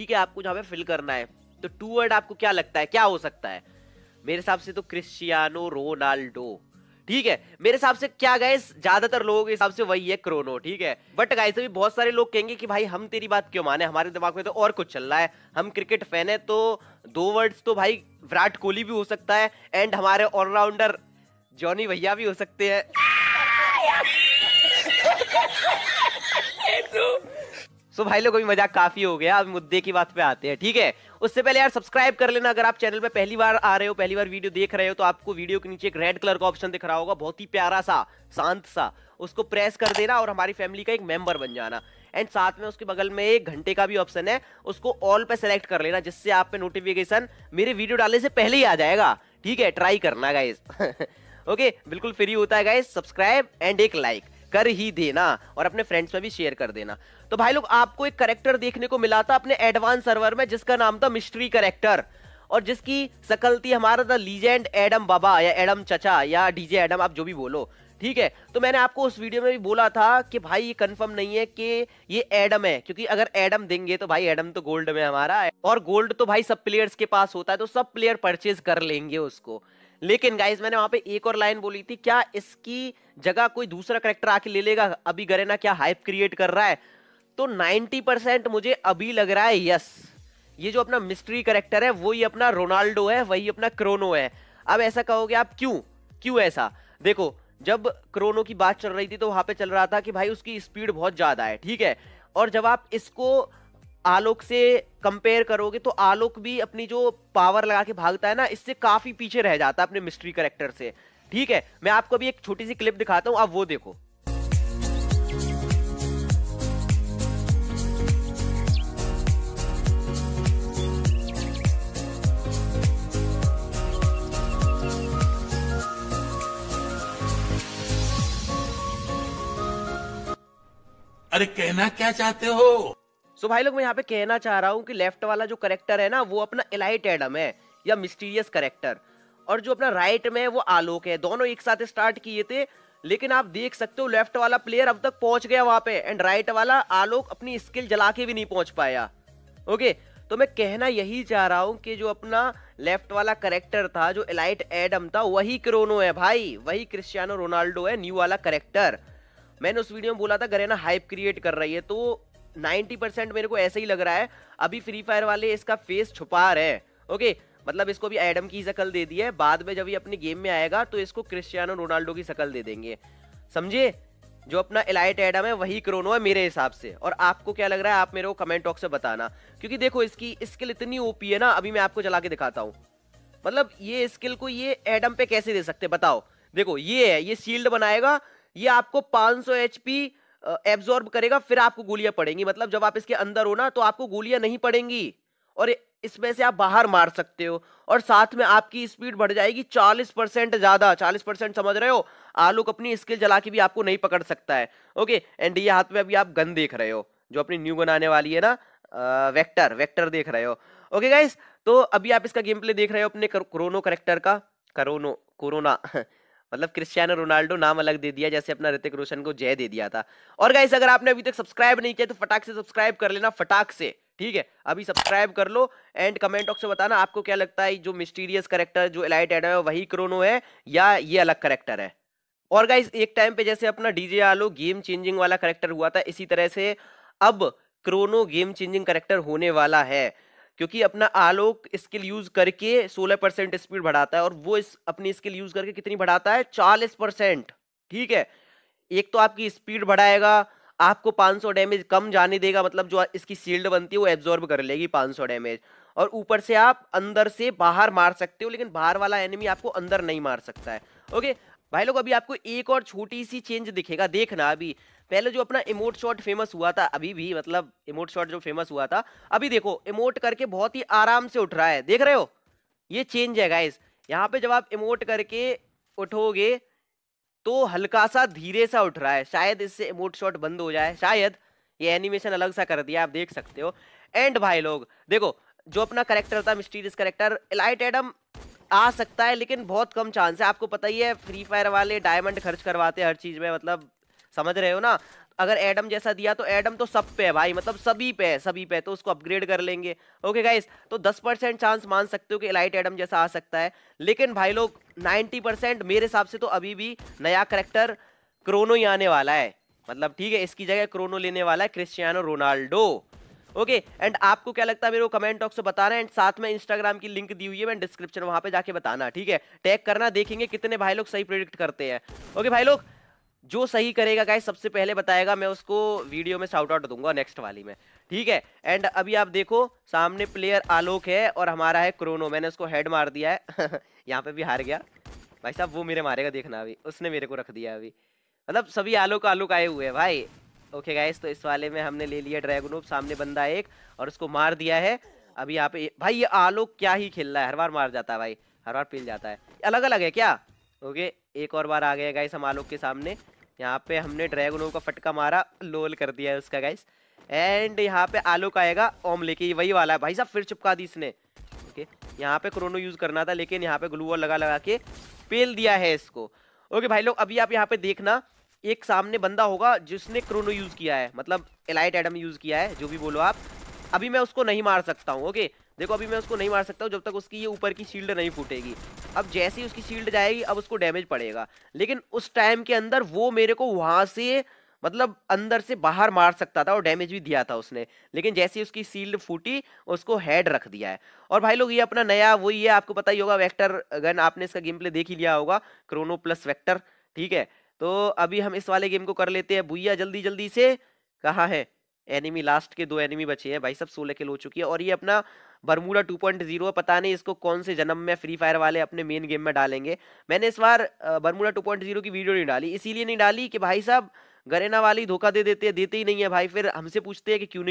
ठीक है आपको जहां पे फिल करना है तो टू वर्ड आपको क्या लगता है क्या हो सकता है मेरे हिसाब से तो क्रिस्टियानो रोनाल्डो ठीक है मेरे हिसाब से क्या गए ज्यादातर लोगों के हिसाब से वही है क्रोनो ठीक है बट गाइस अभी बहुत सारे लोग कहेंगे कि भाई हम तेरी बात क्यों माने हमारे दिमाग में तो और कुछ चल रहा है हम क्रिकेट फैन है तो दो वर्ड्स तो भाई विराट कोहली भी हो सकता है एंड हमारे ऑलराउंडर जॉनी भैया भी हो सकते हैं सो तो भाई लोग अभी मजाक काफी हो गया अब मुद्दे की बात पे आते हैं ठीक है उससे पहले यार सब्सक्राइब कर लेना अगर आप चैनल पे पहली बार आ रहे हो पहली बार वीडियो देख रहे हो तो आपको वीडियो के नीचे एक रेड कलर का ऑप्शन दिख रहा होगा बहुत ही प्यारा सा शांत सा उसको प्रेस कर देना और हमारी फैमिली का एक मेंबर बन जाना एंड साथ में उसके बगल में एक घंटे का भी ऑप्शन है उसको ऑल पे सेलेक्ट कर लेना जिससे आप पे नोटिफिकेशन मेरे वीडियो डालने से पहले ही आ जाएगा ठीक है ट्राई करना गाइज ओके बिल्कुल फ्री होता है गाइज सब्सक्राइब एंड एक लाइक कर ही देना और अपने फ्रेंड्स में भी शेयर कर देना तो भाई लोग आपको एक करेक्टर देखने को मिला था अपने एडवांस सर्वर में जिसका नाम था मिस्ट्री करेक्टर और जिसकी सकलती हमारा था लीजेंड एडम बाबा या एडम चचा या डीजे एडम आप जो भी बोलो ठीक है तो मैंने आपको उस वीडियो में भी बोला था कि भाई ये कंफर्म नहीं है कि ये एडम है क्योंकि अगर एडम देंगे तो भाई एडम तो गोल्ड में हमारा है और गोल्ड तो भाई सब प्लेयर्स के पास होता है तो सब प्लेयर परचेज कर लेंगे उसको लेकिन गाइज मैंने वहां पे एक और लाइन बोली थी क्या इसकी जगह कोई दूसरा करेक्टर आके ले लेगा अभी गरेना क्या हाइप क्रिएट कर रहा है तो 90 परसेंट मुझे अभी लग रहा है यस ये जो अपना मिस्ट्री करेक्टर है वही अपना रोनाल्डो है वही अपना क्रोनो है अब ऐसा कहोगे आप क्यों क्यों ऐसा देखो जब क्रोनो की बात चल रही थी तो वहां पे चल रहा था कि भाई उसकी स्पीड बहुत ज्यादा है ठीक है और जब आप इसको आलोक से कंपेयर करोगे तो आलोक भी अपनी जो पावर लगा के भागता है ना इससे काफी पीछे रह जाता है अपने मिस्ट्री करेक्टर से ठीक है मैं आपको अभी एक छोटी सी क्लिप दिखाता हूँ आप वो देखो अरे कहना क्या चाहते हो सो भाई लोग मैं यहाँ पे कहना चाह रहा हूँ कि लेफ्ट वाला जो करेक्टर है ना वो अपना एलाइट एडम है या मिस्टीरियस करेक्टर और जो अपना राइट में है वो आलोक है दोनों एक साथ स्टार्ट किए थे लेकिन आप देख सकते हो लेफ्ट वाला प्लेयर अब तक पहुंच गया वहां पे एंड राइट वाला आलोक अपनी स्किल जला के भी नहीं पहुंच पाया ओके तो मैं कहना यही चाह रहा हूं कि जो अपना लेफ्ट वाला करेक्टर था जो एलाइट एडम था वही क्रोनो है भाई वही क्रिस्टियानो रोनाल्डो है न्यू वाला करेक्टर मैंने उस वीडियो में बोला था गरेना हाइप क्रिएट कर रही है तो नाइन्टी परसेंट मेरे को ऐसे ही लग रहा है अभी फ्री फायर वाले इसका फेस छुपा रहे ओके मतलब इसको भी एडम की शकल दे दी है बाद में जब ये अपने गेम में आएगा तो इसको क्रिस्टियानो रोनाल्डो की शकल दे देंगे समझे जो अपना इलाइट एडम है वही क्रोनो है मेरे हिसाब से और आपको क्या लग रहा है आप मेरे को कमेंट बॉक्स में बताना क्योंकि देखो इसकी स्किल इतनी ओपी है ना अभी मैं आपको चला के दिखाता हूँ मतलब ये स्किल को ये एडम पे कैसे दे सकते बताओ देखो ये है ये शील्ड बनाएगा ये आपको 500 सौ एब्जॉर्ब करेगा फिर आपको गोलियां पड़ेंगी मतलब जब आप इसके अंदर हो ना तो आपको गोलियां नहीं पड़ेंगी और इसमें से आप बाहर मार सकते हो और साथ में आपकी स्पीड बढ़ जाएगी 40 परसेंट ज़्यादा 40 परसेंट समझ रहे हो आलोक अपनी स्किल जला के भी आपको नहीं पकड़ सकता है ओके एंड ये हाथ में अभी आप गन देख रहे हो जो अपनी न्यू गन आने वाली है ना वेक्टर वेक्टर देख रहे हो ओके गाइस तो अभी आप इसका गेम प्ले देख रहे हो अपने क्रोनो करेक्टर का करोनो कोरोना मतलब क्रिस्टियानो रोनाल्डो नाम अलग दे दिया जैसे अपना ऋतिक रोशन को जय दे दिया था और गाइस अगर आपने अभी तक सब्सक्राइब नहीं किया तो फटाक से सब्सक्राइब कर लेना फटाक से ठीक है अभी सब्सक्राइब कर लो एंड कमेंट बॉक्स में बताना आपको क्या लगता है जो मिस्टीरियस करेक्टर जो एलाइट एडम है वही क्रोनो है या ये अलग करेक्टर है और गाइस एक टाइम पे जैसे अपना डीजे आलो गेम चेंजिंग वाला करेक्टर हुआ था इसी तरह से अब क्रोनो गेम चेंजिंग करेक्टर होने वाला है क्योंकि अपना आलोक स्किल यूज करके 16 परसेंट स्पीड बढ़ाता है और वो इस अपनी स्किल यूज करके कितनी बढ़ाता है 40 परसेंट ठीक है एक तो आपकी स्पीड बढ़ाएगा आपको 500 डैमेज कम जाने देगा मतलब जो इसकी शील्ड बनती है वो एब्जॉर्ब कर लेगी 500 डैमेज और ऊपर से आप अंदर से बाहर मार सकते हो लेकिन बाहर वाला एनिमी आपको अंदर नहीं मार सकता है ओके भाई लोग अभी आपको एक और छोटी सी चेंज दिखेगा देखना अभी पहले जो अपना इमोट शॉट फेमस हुआ था अभी भी मतलब इमोट शॉट जो फेमस हुआ था अभी देखो इमोट करके बहुत ही आराम से उठ रहा है देख रहे हो ये चेंज है गाइज यहाँ पे जब आप इमोट करके उठोगे तो हल्का सा धीरे सा उठ रहा है शायद इससे इमोट शॉट बंद हो जाए शायद ये एनिमेशन अलग सा कर दिया आप देख सकते हो एंड भाई लोग देखो जो अपना करेक्टर था मिस्टीरियस करेक्टर इलाइट एडम आ सकता है लेकिन बहुत कम चांस है आपको पता ही है फ्री फायर वाले डायमंड खर्च करवाते हैं हर चीज़ में मतलब समझ रहे हो ना अगर एडम जैसा दिया तो एडम तो सब पे है भाई मतलब सभी पे है सभी पे है तो उसको अपग्रेड कर लेंगे ओके गाइस तो 10 परसेंट चांस मान सकते हो कि लाइट एडम जैसा आ सकता है लेकिन भाई लोग 90 परसेंट मेरे हिसाब से तो अभी भी नया करेक्टर क्रोनो ही आने वाला है मतलब ठीक है इसकी जगह क्रोनो लेने वाला है Cristiano Ronaldo okay okay, and आपको क्या लगता है मेरे को कमेंट बॉक्स में बताना एंड साथ में इंस्टाग्राम की लिंक दी हुई है मैं डिस्क्रिप्शन वहां पे जाके बताना ठीक है टैग करना देखेंगे कितने भाई लोग सही प्रोडिक्ट करते हैं ओके okay, भाई लोग जो सही करेगा गाइस सबसे पहले बताएगा मैं उसको वीडियो में शाउट आउट दूंगा नेक्स्ट वाली में ठीक है एंड अभी आप देखो सामने प्लेयर आलोक है और हमारा है क्रोनो मैंने उसको हेड मार दिया है यहाँ पे भी हार गया भाई साहब वो मेरे मारेगा देखना अभी उसने मेरे को रख दिया अभी मतलब सभी आलोक आलोक आए हुए हैं भाई ओके गाइस तो इस वाले में हमने ले लिया रूप सामने बंदा एक और उसको मार दिया है अभी यहाँ पे भाई ये आलोक क्या ही खेल रहा है हर बार मार जाता है भाई हर बार पिल जाता है अलग अलग है क्या ओके एक और बार आ गया गाइस हम आलोक के सामने यहाँ पे हमने ड्रैगनो का फटका मारा लोल कर दिया है उसका गाइस एंड यहाँ पे आलोक आएगा ओम लेके वही वाला है भाई साहब फिर चिपका दी इसने ओके यहाँ पे क्रोनो यूज़ करना था लेकिन यहाँ पे ग्लू और लगा लगा के पेल दिया है इसको ओके भाई लोग अभी आप यहाँ पे देखना एक सामने बंदा होगा जिसने क्रोनो यूज़ किया है मतलब एलाइट एडम यूज़ किया है जो भी बोलो आप अभी मैं उसको नहीं मार सकता हूँ ओके देखो अभी मैं उसको नहीं मार सकता हूँ जब तक उसकी ये ऊपर की शील्ड नहीं फूटेगी अब जैसे ही उसकी शील्ड जाएगी अब उसको डैमेज पड़ेगा लेकिन उस टाइम के अंदर वो मेरे को वहाँ से मतलब अंदर से बाहर मार सकता था और डैमेज भी दिया था उसने लेकिन जैसे ही उसकी सील्ड फूटी उसको हेड रख दिया है और भाई लोग ये अपना नया वही है आपको पता ही होगा वैक्टर गन आपने इसका गेम प्ले देख ही लिया होगा क्रोनो प्लस वैक्टर ठीक है तो अभी हम इस वाले गेम को कर लेते हैं भूया जल्दी जल्दी से कहाँ है एनिमी लास्ट के दो एनिमी बचे हैं भाई सब सोलह किल हो चुकी है और ये अपना बरमूडा 2.0 है पता नहीं इसको कौन से जन्म में फ्री फायर वाले अपने मेन गेम में डालेंगे मैंने इस बार पॉइंट 2.0 की वीडियो नहीं डाली इसीलिए नहीं डाली कि भाई साहब गरेना वाली धोखा दे देते देते ही नहीं है भाई फिर हमसे पूछते हैं कि क्यों नहीं